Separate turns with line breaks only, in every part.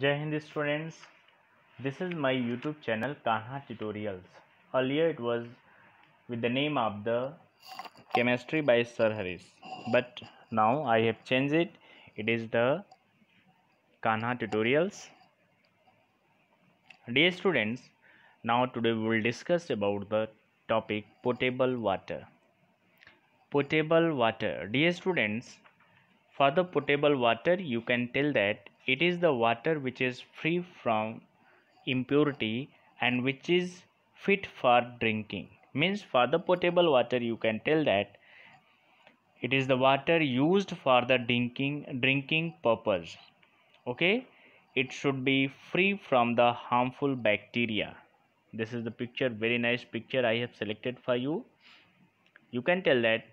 Jai Hind students, this is my YouTube channel Kanha Tutorials. Earlier it was with the name of the Chemistry by Sir Harris, but now I have changed it. It is the Kanha Tutorials. Dear students, now today we will discuss about the topic potable water. Potable water. Dear students, for the potable water you can tell that it is the water which is free from impurity and which is fit for drinking. Means for the potable water, you can tell that it is the water used for the drinking drinking purpose. Okay, it should be free from the harmful bacteria. This is the picture, very nice picture I have selected for you. You can tell that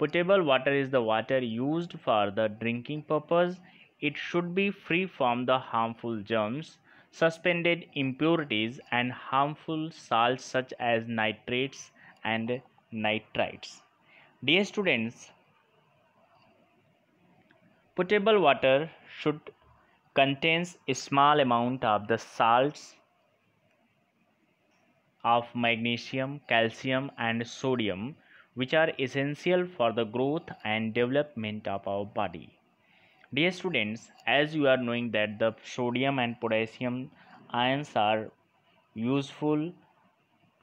potable water is the water used for the drinking purpose it should be free from the harmful germs, suspended impurities, and harmful salts such as nitrates and nitrites. Dear students, potable water should contains a small amount of the salts of magnesium, calcium and sodium which are essential for the growth and development of our body dear students as you are knowing that the sodium and potassium ions are useful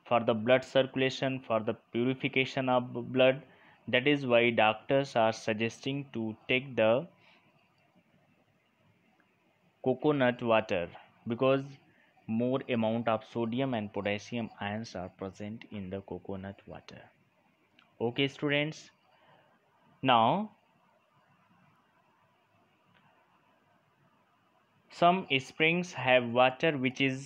for the blood circulation for the purification of blood that is why doctors are suggesting to take the coconut water because more amount of sodium and potassium ions are present in the coconut water okay students now some springs have water which is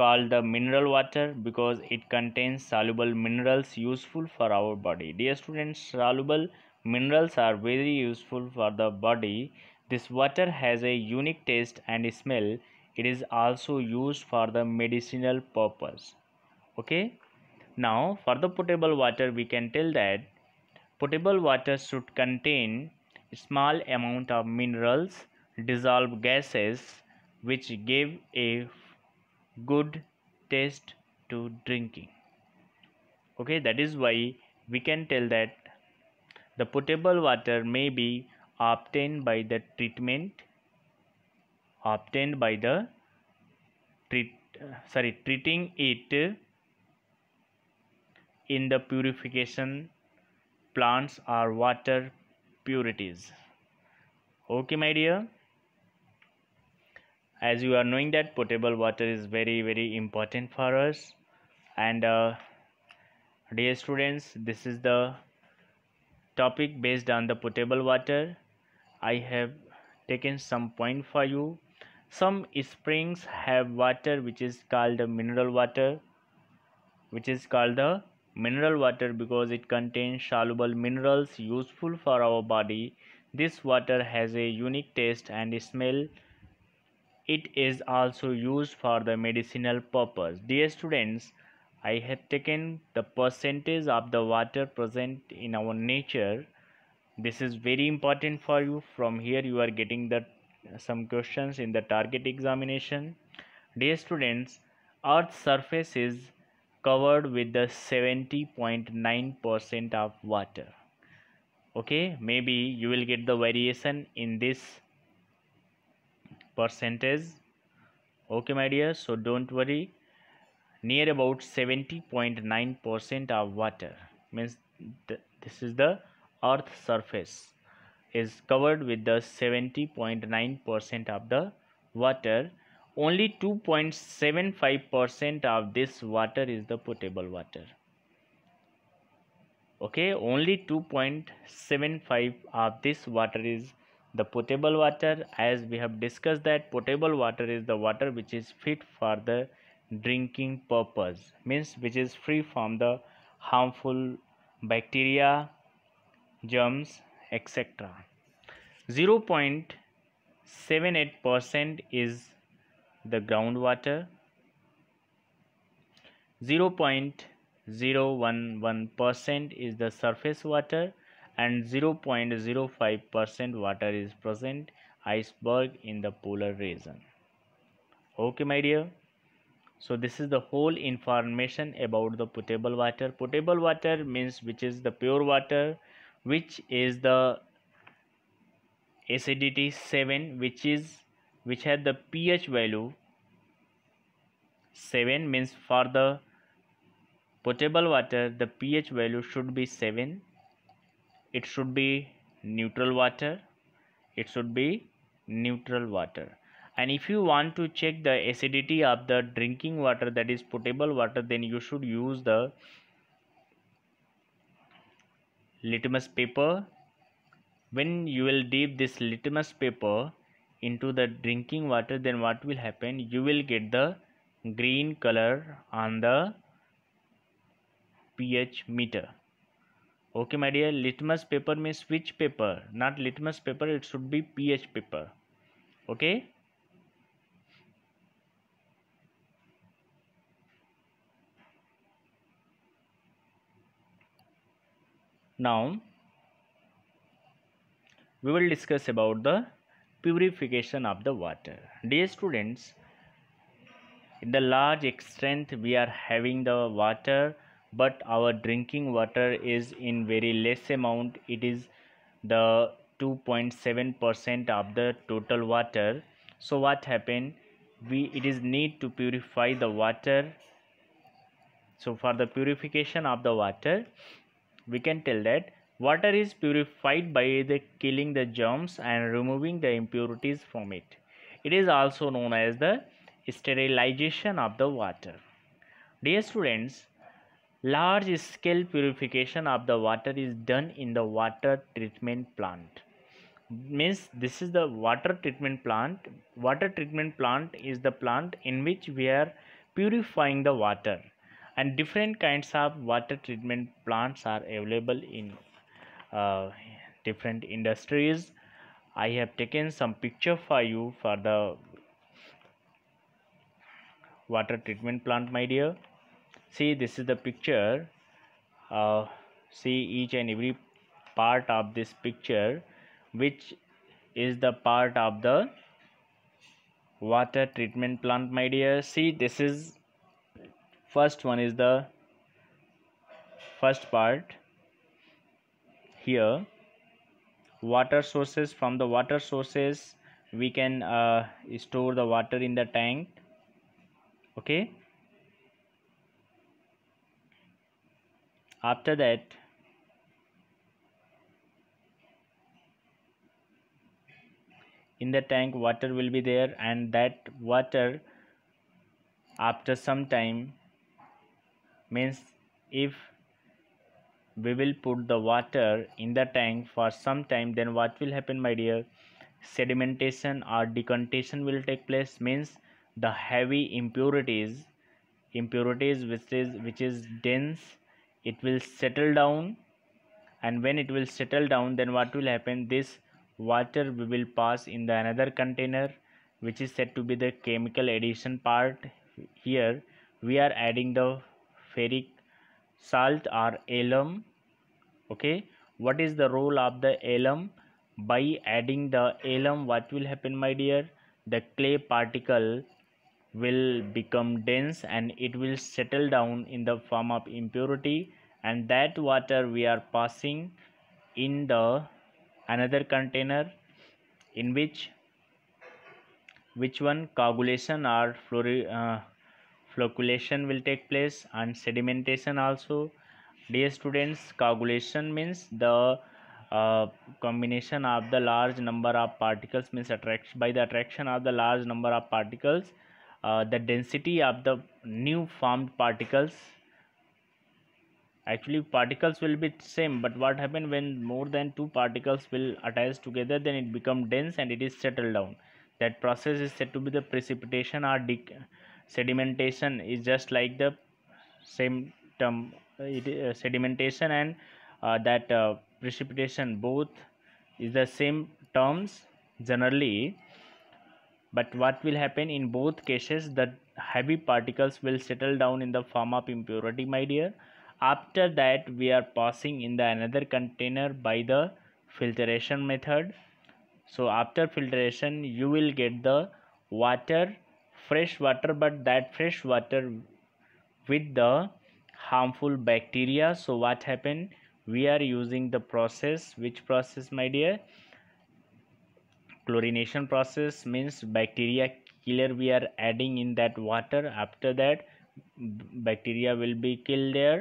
called the mineral water because it contains soluble minerals useful for our body dear students soluble minerals are very useful for the body this water has a unique taste and smell it is also used for the medicinal purpose okay now for the potable water we can tell that potable water should contain small amount of minerals dissolve gases which give a good taste to drinking okay that is why we can tell that the potable water may be obtained by the treatment obtained by the treat sorry treating it in the purification plants or water purities okay my dear as you are knowing that potable water is very very important for us and uh, dear students this is the topic based on the potable water i have taken some point for you some springs have water which is called the mineral water which is called the mineral water because it contains soluble minerals useful for our body this water has a unique taste and smell it is also used for the medicinal purpose dear students i have taken the percentage of the water present in our nature this is very important for you from here you are getting the some questions in the target examination dear students Earth surface is covered with the 70.9% of water okay maybe you will get the variation in this percentage okay my dear so don't worry near about 70.9 percent of water means th this is the earth surface is covered with the 70.9 percent of the water only 2.75 percent of this water is the potable water okay only 2.75 of this water is the potable water as we have discussed that potable water is the water which is fit for the drinking purpose means which is free from the harmful bacteria germs etc 0.78% is the groundwater 0.011% is the surface water and 0.05% water is present iceberg in the polar region okay my dear so this is the whole information about the potable water potable water means which is the pure water which is the acidity 7 which is which had the ph value 7 means for the potable water the ph value should be 7 it should be neutral water it should be neutral water and if you want to check the acidity of the drinking water that is potable water then you should use the litmus paper when you will dip this litmus paper into the drinking water then what will happen you will get the green color on the pH meter okay my dear litmus paper means which paper not litmus paper it should be ph paper okay now we will discuss about the purification of the water dear students in the large extent we are having the water but our drinking water is in very less amount it is the 2.7 percent of the total water so what happened we it is need to purify the water so for the purification of the water we can tell that water is purified by the killing the germs and removing the impurities from it it is also known as the sterilization of the water dear students large scale purification of the water is done in the water treatment plant means this is the water treatment plant water treatment plant is the plant in which we are purifying the water and different kinds of water treatment plants are available in uh, different industries i have taken some picture for you for the water treatment plant my dear see this is the picture uh, see each and every part of this picture which is the part of the water treatment plant my dear see this is first one is the first part here water sources from the water sources we can uh, store the water in the tank okay after that in the tank water will be there and that water after some time means if we will put the water in the tank for some time then what will happen my dear sedimentation or decantation will take place means the heavy impurities impurities which is which is dense it will settle down and when it will settle down then what will happen this water will pass in the another container which is said to be the chemical addition part here we are adding the ferric salt or alum okay what is the role of the alum by adding the alum what will happen my dear the clay particle will become dense and it will settle down in the form of impurity and that water we are passing in the another container in which which one coagulation or fluor uh, flocculation will take place and sedimentation also dear students coagulation means the uh, combination of the large number of particles means attraction by the attraction of the large number of particles uh, the density of the new formed particles actually particles will be same but what happen when more than two particles will attach together then it become dense and it is settled down that process is said to be the precipitation or sedimentation is just like the same term uh, it, uh, sedimentation and uh, that uh, precipitation both is the same terms generally but what will happen in both cases, the heavy particles will settle down in the form of impurity, my dear. After that, we are passing in the another container by the filtration method. So after filtration, you will get the water, fresh water, but that fresh water with the harmful bacteria. So what happened? We are using the process, which process, my dear? chlorination process means bacteria killer we are adding in that water after that bacteria will be killed there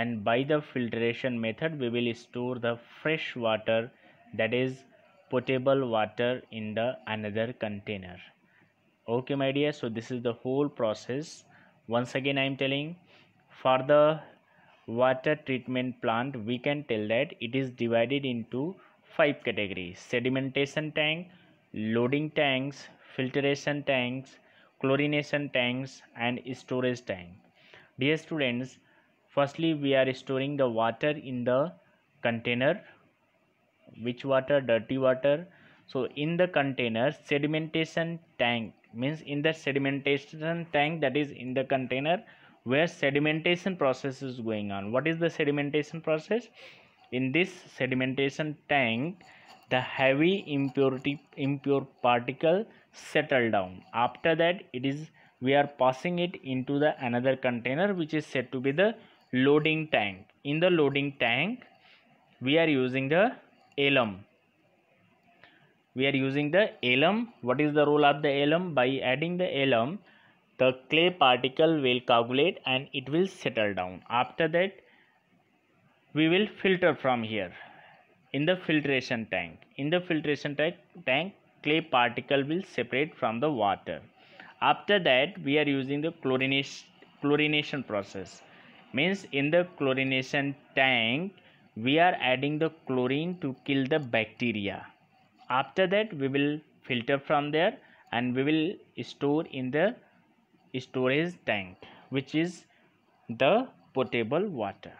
and by the filtration method we will store the fresh water that is potable water in the another container okay my dear so this is the whole process once again i am telling for the water treatment plant we can tell that it is divided into five categories sedimentation tank, loading tanks, filtration tanks, chlorination tanks, and storage tank. Dear students, firstly, we are storing the water in the container. Which water? Dirty water. So, in the container, sedimentation tank means in the sedimentation tank that is in the container where sedimentation process is going on. What is the sedimentation process? in this sedimentation tank the heavy impurity impure particle settle down after that it is we are passing it into the another container which is said to be the loading tank in the loading tank we are using the alum we are using the alum what is the role of the alum by adding the alum the clay particle will coagulate and it will settle down after that we will filter from here in the filtration tank in the filtration tank, clay particle will separate from the water after that we are using the chlorination chlorination process means in the chlorination tank we are adding the chlorine to kill the bacteria after that we will filter from there and we will store in the storage tank which is the potable water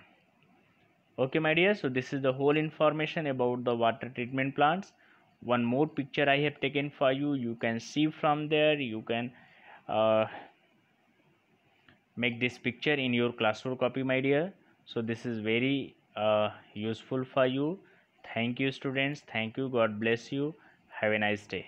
okay my dear so this is the whole information about the water treatment plants one more picture i have taken for you you can see from there you can uh, make this picture in your classroom copy my dear so this is very uh, useful for you thank you students thank you god bless you have a nice day